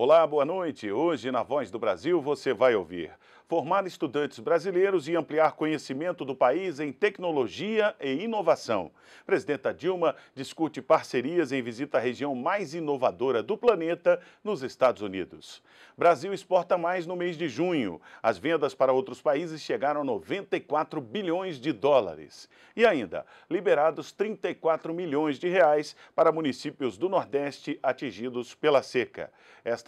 Olá, boa noite. Hoje, na Voz do Brasil, você vai ouvir formar estudantes brasileiros e ampliar conhecimento do país em tecnologia e inovação. Presidenta Dilma discute parcerias em visita à região mais inovadora do planeta, nos Estados Unidos. Brasil exporta mais no mês de junho. As vendas para outros países chegaram a 94 bilhões de dólares. E ainda, liberados 34 milhões de reais para municípios do Nordeste atingidos pela seca. Esta